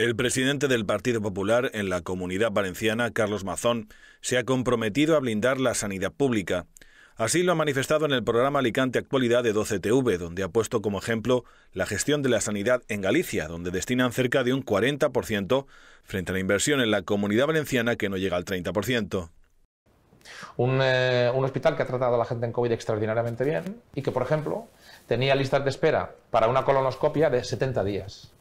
El presidente del Partido Popular en la Comunidad Valenciana, Carlos Mazón, se ha comprometido a blindar la sanidad pública. Así lo ha manifestado en el programa Alicante Actualidad de 12TV, donde ha puesto como ejemplo la gestión de la sanidad en Galicia, donde destinan cerca de un 40% frente a la inversión en la Comunidad Valenciana que no llega al 30%. Un, eh, un, hospital que ha tratado a la gente en COVID extraordinariamente bien y que, por ejemplo, tenía listas de espera para una colonoscopia de 70 días.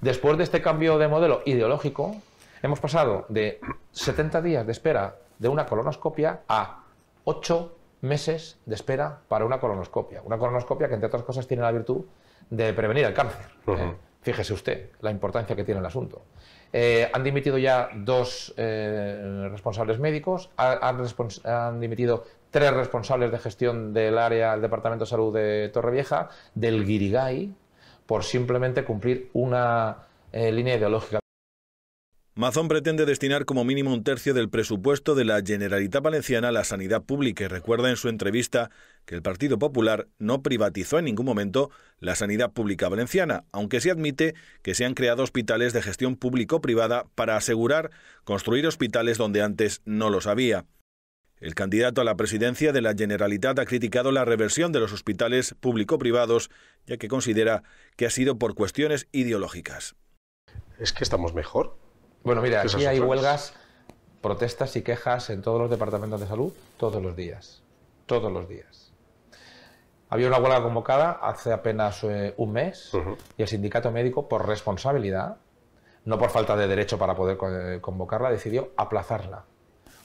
Después de este cambio de modelo ideológico, hemos pasado de 70 días de espera de una colonoscopia a 8 meses de espera para una colonoscopia. Una colonoscopia que, entre otras cosas, tiene la virtud de prevenir el cáncer. ¿eh? fíjese usted la importancia que tiene el asunto. Eh, han dimitido ya dos eh, responsables médicos, han, han, dimitido tres responsables de gestión del área del Departamento de Salud de Torrevieja, del Guirigay, por simplemente cumplir una eh, línea ideológica. Mazón pretende destinar como mínimo un tercio del presupuesto de la Generalitat Valenciana a la sanidad pública y recuerda en su entrevista que el Partido Popular no privatizó en ningún momento la sanidad pública valenciana, aunque se admite que se han creado hospitales de gestión público-privada para asegurar construir hospitales donde antes no los había. El candidato a la presidencia de la Generalitat ha criticado la reversión de los hospitales público-privados, ya que considera que ha sido por cuestiones ideológicas. Es que estamos mejor. Bueno, mira, aquí hay huelgas, protestas y quejas en todos los departamentos de salud todos los días. Todos los días. Había una huelga convocada hace apenas eh, un mes y el sindicato médico, por responsabilidad, no por falta de derecho para poder eh, convocarla, decidió aplazarla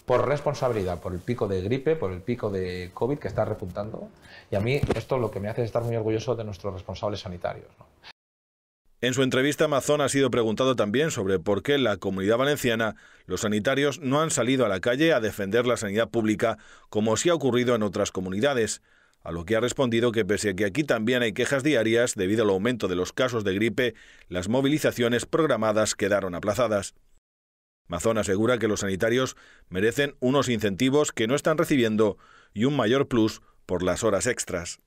por responsabilidad, por el pico de gripe, por el pico de COVID que está repuntando. Y a mí esto lo que me hace es estar muy orgulloso de nuestros responsables sanitarios. En su entrevista Amazon ha sido preguntado también sobre por qué en la comunidad valenciana los sanitarios no han salido a la calle a defender la sanidad pública como sí ha ocurrido en otras comunidades, a lo que ha respondido que pese a que aquí también hay quejas diarias debido al aumento de los casos de gripe, las movilizaciones programadas quedaron aplazadas. Mazón asegura que los sanitarios merecen unos incentivos que no están recibiendo y un mayor plus por las horas extras.